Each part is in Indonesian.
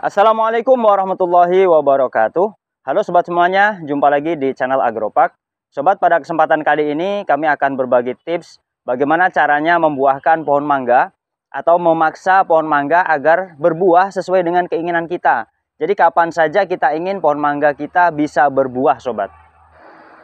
Assalamualaikum warahmatullahi wabarakatuh. Halo sobat semuanya, jumpa lagi di channel Agropark. Sobat, pada kesempatan kali ini kami akan berbagi tips bagaimana caranya membuahkan pohon mangga atau memaksa pohon mangga agar berbuah sesuai dengan keinginan kita. Jadi kapan saja kita ingin pohon mangga kita bisa berbuah, sobat.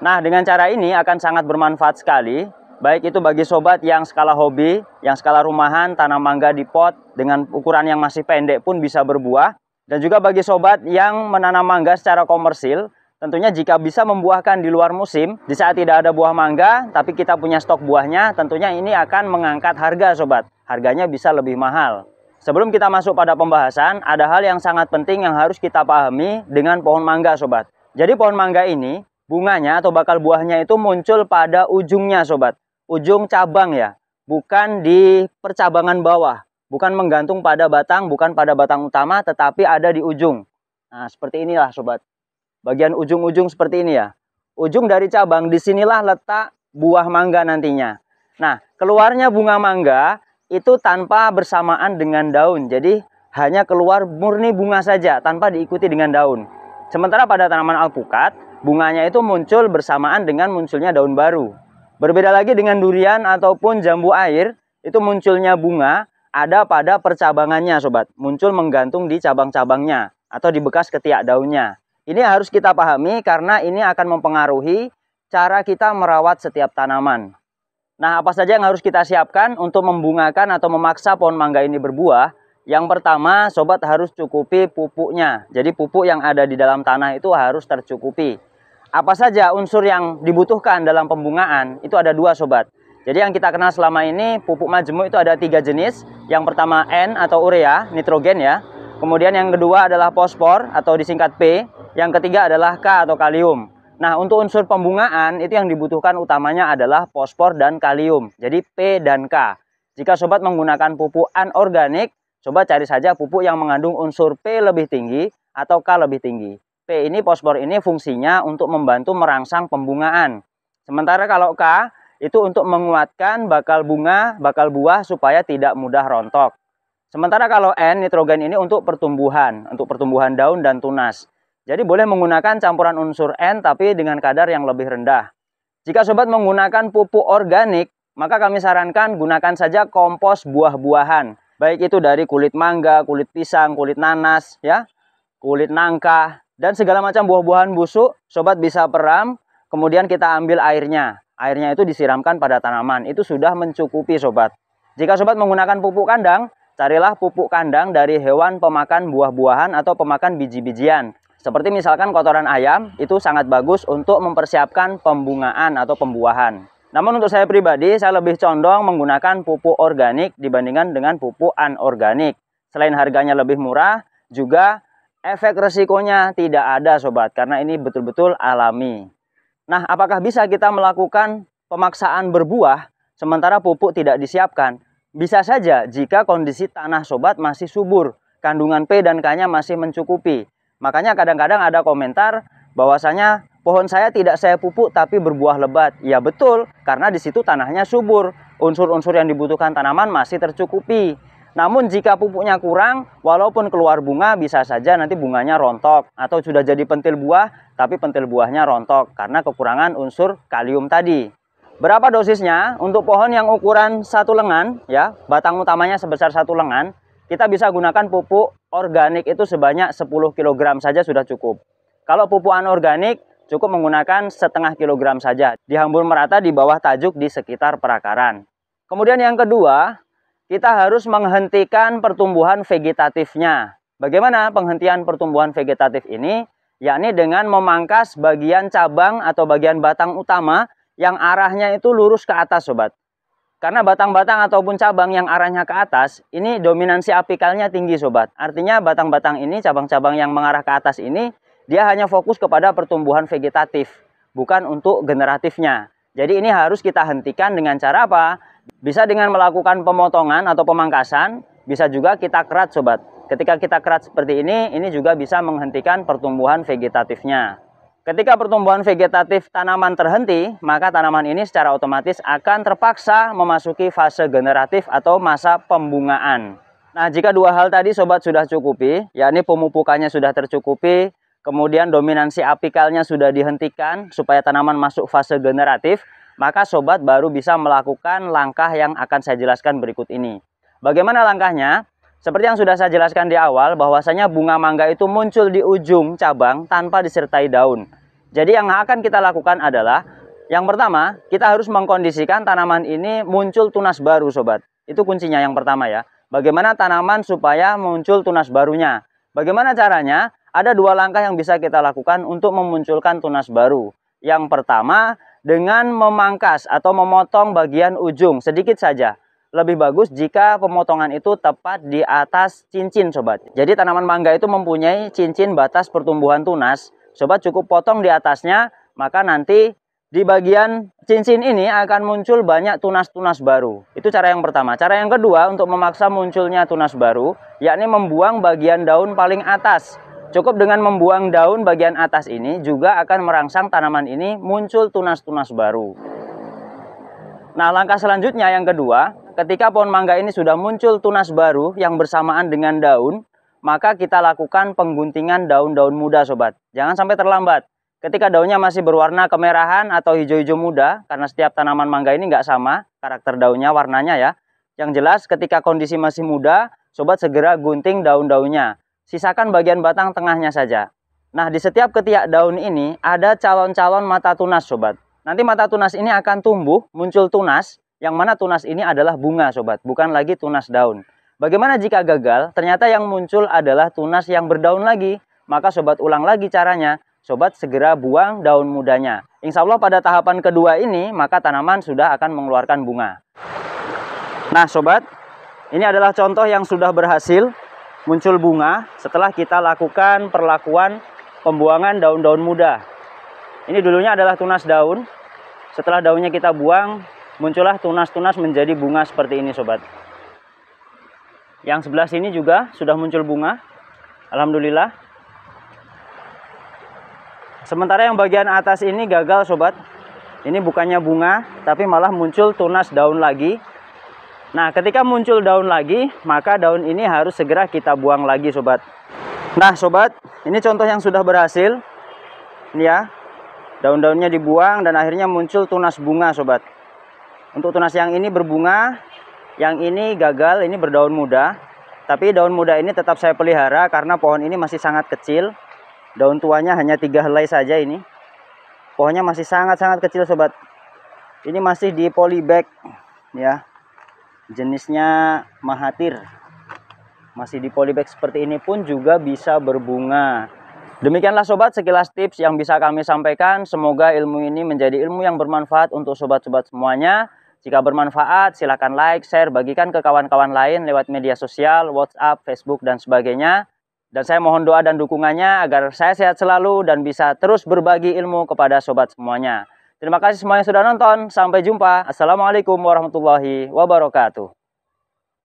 Nah, dengan cara ini akan sangat bermanfaat sekali Baik itu bagi sobat yang skala hobi, yang skala rumahan, tanam mangga di pot dengan ukuran yang masih pendek pun bisa berbuah. Dan juga bagi sobat yang menanam mangga secara komersil, tentunya jika bisa membuahkan di luar musim, di saat tidak ada buah mangga, tapi kita punya stok buahnya, tentunya ini akan mengangkat harga sobat. Harganya bisa lebih mahal. Sebelum kita masuk pada pembahasan, ada hal yang sangat penting yang harus kita pahami dengan pohon mangga sobat. Jadi pohon mangga ini, bunganya atau bakal buahnya itu muncul pada ujungnya sobat. Ujung cabang ya, bukan di percabangan bawah bukan menggantung pada batang, bukan pada batang utama, tetapi ada di ujung. Nah, seperti inilah sobat. Bagian ujung-ujung seperti ini ya. Ujung dari cabang, disinilah letak buah mangga nantinya. Nah, keluarnya bunga mangga itu tanpa bersamaan dengan daun. Jadi, hanya keluar murni bunga saja tanpa diikuti dengan daun. Sementara pada tanaman alpukat, bunganya itu muncul bersamaan dengan munculnya daun baru. Berbeda lagi dengan durian ataupun jambu air, itu munculnya bunga ada pada percabangannya sobat, muncul menggantung di cabang-cabangnya atau di bekas ketiak daunnya. Ini harus kita pahami karena ini akan mempengaruhi cara kita merawat setiap tanaman. Nah, apa saja yang harus kita siapkan untuk membungakan atau memaksa pohon mangga ini berbuah? Yang pertama, sobat harus cukupi pupuknya. Jadi pupuk yang ada di dalam tanah itu harus tercukupi. Apa saja unsur yang dibutuhkan dalam pembungaan? Itu ada dua sobat. Jadi yang kita kenal selama ini pupuk majemuk itu ada tiga jenis. Yang pertama N atau urea, nitrogen ya. Kemudian yang kedua adalah fosfor atau disingkat P. Yang ketiga adalah K atau kalium. Nah, untuk unsur pembungaan itu yang dibutuhkan utamanya adalah fosfor dan kalium. Jadi P dan K. Jika sobat menggunakan pupuk anorganik, coba cari saja pupuk yang mengandung unsur P lebih tinggi atau K lebih tinggi. P ini fosfor ini fungsinya untuk membantu merangsang pembungaan. Sementara kalau K itu untuk menguatkan bakal bunga, bakal buah supaya tidak mudah rontok. Sementara kalau N, nitrogen ini untuk pertumbuhan, untuk pertumbuhan daun dan tunas. Jadi boleh menggunakan campuran unsur N tapi dengan kadar yang lebih rendah. Jika sobat menggunakan pupuk organik, maka kami sarankan gunakan saja kompos buah-buahan. Baik itu dari kulit mangga, kulit pisang, kulit nanas, ya, kulit nangka, dan segala macam buah-buahan busuk, sobat bisa peram, kemudian kita ambil airnya airnya itu disiramkan pada tanaman. Itu sudah mencukupi sobat. Jika sobat menggunakan pupuk kandang, carilah pupuk kandang dari hewan pemakan buah-buahan atau pemakan biji-bijian. Seperti misalkan kotoran ayam, itu sangat bagus untuk mempersiapkan pembungaan atau pembuahan. Namun untuk saya pribadi, saya lebih condong menggunakan pupuk organik dibandingkan dengan pupuk anorganik. Selain harganya lebih murah, juga efek resikonya tidak ada sobat, karena ini betul-betul alami. Nah, apakah bisa kita melakukan pemaksaan berbuah sementara pupuk tidak disiapkan? Bisa saja jika kondisi tanah sobat masih subur, kandungan P dan K-nya masih mencukupi. Makanya kadang-kadang ada komentar bahwasanya pohon saya tidak saya pupuk tapi berbuah lebat. Ya betul, karena di situ tanahnya subur, unsur-unsur yang dibutuhkan tanaman masih tercukupi. Namun jika pupuknya kurang, walaupun keluar bunga bisa saja nanti bunganya rontok atau sudah jadi pentil buah tapi pentil buahnya rontok karena kekurangan unsur kalium tadi. Berapa dosisnya? Untuk pohon yang ukuran satu lengan ya, batang utamanya sebesar satu lengan, kita bisa gunakan pupuk organik itu sebanyak 10 kg saja sudah cukup. Kalau pupuk anorganik cukup menggunakan setengah kilogram saja, dihambur merata di bawah tajuk di sekitar perakaran. Kemudian yang kedua, kita harus menghentikan pertumbuhan vegetatifnya. Bagaimana penghentian pertumbuhan vegetatif ini? Yakni dengan memangkas bagian cabang atau bagian batang utama yang arahnya itu lurus ke atas, sobat. Karena batang-batang ataupun cabang yang arahnya ke atas, ini dominansi apikalnya tinggi sobat. Artinya batang-batang ini, cabang-cabang yang mengarah ke atas ini, dia hanya fokus kepada pertumbuhan vegetatif, bukan untuk generatifnya. Jadi ini harus kita hentikan dengan cara apa? Bisa dengan melakukan pemotongan atau pemangkasan, bisa juga kita kerat sobat. Ketika kita kerat seperti ini, ini juga bisa menghentikan pertumbuhan vegetatifnya. Ketika pertumbuhan vegetatif tanaman terhenti, maka tanaman ini secara otomatis akan terpaksa memasuki fase generatif atau masa pembungaan. Nah, jika dua hal tadi sobat sudah cukupi, yakni pemupukannya sudah tercukupi, kemudian dominansi apikalnya sudah dihentikan supaya tanaman masuk fase generatif, maka sobat baru bisa melakukan langkah yang akan saya jelaskan berikut ini. Bagaimana langkahnya? Seperti yang sudah saya jelaskan di awal, bahwasanya bunga mangga itu muncul di ujung cabang tanpa disertai daun. Jadi yang akan kita lakukan adalah, yang pertama, kita harus mengkondisikan tanaman ini muncul tunas baru, sobat. Itu kuncinya yang pertama ya. Bagaimana tanaman supaya muncul tunas barunya? Bagaimana caranya? Ada dua langkah yang bisa kita lakukan untuk memunculkan tunas baru. Yang pertama, dengan memangkas atau memotong bagian ujung sedikit saja. Lebih bagus jika pemotongan itu tepat di atas cincin sobat. Jadi tanaman mangga itu mempunyai cincin batas pertumbuhan tunas. Sobat cukup potong di atasnya, maka nanti di bagian cincin ini akan muncul banyak tunas-tunas baru. Itu cara yang pertama. Cara yang kedua untuk memaksa munculnya tunas baru, yakni membuang bagian daun paling atas. Cukup dengan membuang daun bagian atas ini juga akan merangsang tanaman ini muncul tunas-tunas baru. Nah, langkah selanjutnya yang kedua, ketika pohon mangga ini sudah muncul tunas baru yang bersamaan dengan daun, maka kita lakukan pengguntingan daun-daun muda, sobat. Jangan sampai terlambat. Ketika daunnya masih berwarna kemerahan atau hijau-hijau muda, karena setiap tanaman mangga ini nggak sama karakter daunnya, warnanya ya. Yang jelas ketika kondisi masih muda, sobat segera gunting daun-daunnya sisakan bagian batang tengahnya saja. Nah, di setiap ketiak daun ini ada calon-calon mata tunas, sobat. Nanti mata tunas ini akan tumbuh, muncul tunas, yang mana tunas ini adalah bunga, sobat, bukan lagi tunas daun. Bagaimana jika gagal? Ternyata yang muncul adalah tunas yang berdaun lagi. Maka sobat ulang lagi caranya, sobat segera buang daun mudanya. Insya Allah pada tahapan kedua ini, maka tanaman sudah akan mengeluarkan bunga. Nah sobat, ini adalah contoh yang sudah berhasil muncul bunga setelah kita lakukan perlakuan pembuangan daun-daun muda. Ini dulunya adalah tunas daun. Setelah daunnya kita buang, muncullah tunas-tunas menjadi bunga seperti ini sobat. Yang sebelah sini juga sudah muncul bunga. Alhamdulillah. Sementara yang bagian atas ini gagal sobat. Ini bukannya bunga, tapi malah muncul tunas daun lagi Nah, ketika muncul daun lagi, maka daun ini harus segera kita buang lagi, sobat. Nah, sobat, ini contoh yang sudah berhasil. Ini ya, daun-daunnya dibuang dan akhirnya muncul tunas bunga, sobat. Untuk tunas yang ini berbunga, yang ini gagal, ini berdaun muda. Tapi daun muda ini tetap saya pelihara karena pohon ini masih sangat kecil. Daun tuanya hanya tiga helai saja ini. Pohonnya masih sangat-sangat kecil, sobat. Ini masih di polybag, ya jenisnya mahatir masih di polybag seperti ini pun juga bisa berbunga demikianlah sobat sekilas tips yang bisa kami sampaikan semoga ilmu ini menjadi ilmu yang bermanfaat untuk sobat-sobat semuanya jika bermanfaat silahkan like share bagikan ke kawan-kawan lain lewat media sosial whatsapp facebook dan sebagainya dan saya mohon doa dan dukungannya agar saya sehat selalu dan bisa terus berbagi ilmu kepada sobat semuanya. Terima kasih semuanya sudah nonton. Sampai jumpa. Assalamualaikum warahmatullahi wabarakatuh.